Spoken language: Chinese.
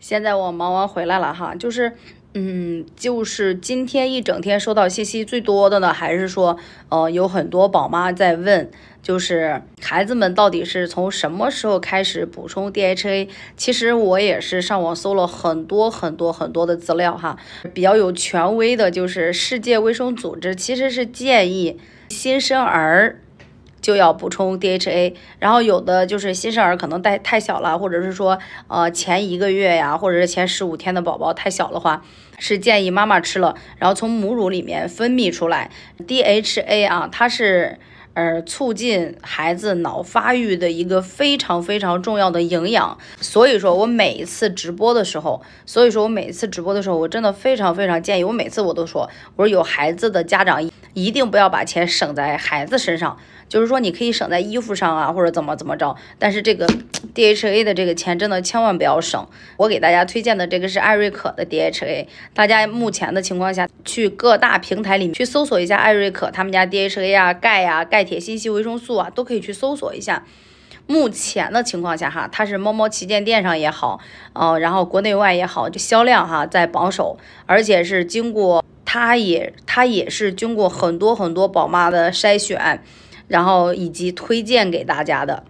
现在我忙完回来了哈，就是，嗯，就是今天一整天收到信息最多的呢，还是说，呃，有很多宝妈在问，就是孩子们到底是从什么时候开始补充 DHA？其实我也是上网搜了很多很多很多的资料哈，比较有权威的，就是世界卫生组织其实是建议新生儿。就要补充 DHA，然后有的就是新生儿可能带太小了，或者是说，呃，前一个月呀，或者是前十五天的宝宝太小的话，是建议妈妈吃了，然后从母乳里面分泌出来 DHA 啊，它是呃促进孩子脑发育的一个非常非常重要的营养。所以说我每一次直播的时候，所以说我每一次直播的时候，我真的非常非常建议，我每次我都说，我说有孩子的家长。一定不要把钱省在孩子身上，就是说你可以省在衣服上啊，或者怎么怎么着。但是这个 DHA 的这个钱真的千万不要省。我给大家推荐的这个是艾瑞可的 DHA，大家目前的情况下去各大平台里面去搜索一下艾瑞可，他们家 DHA 啊、钙呀、钙铁、锌硒、维生素啊，都可以去搜索一下。目前的情况下哈，它是猫猫旗舰店上也好，呃，然后国内外也好，就销量哈在榜首，而且是经过它也它也是经过很多很多宝妈的筛选，然后以及推荐给大家的。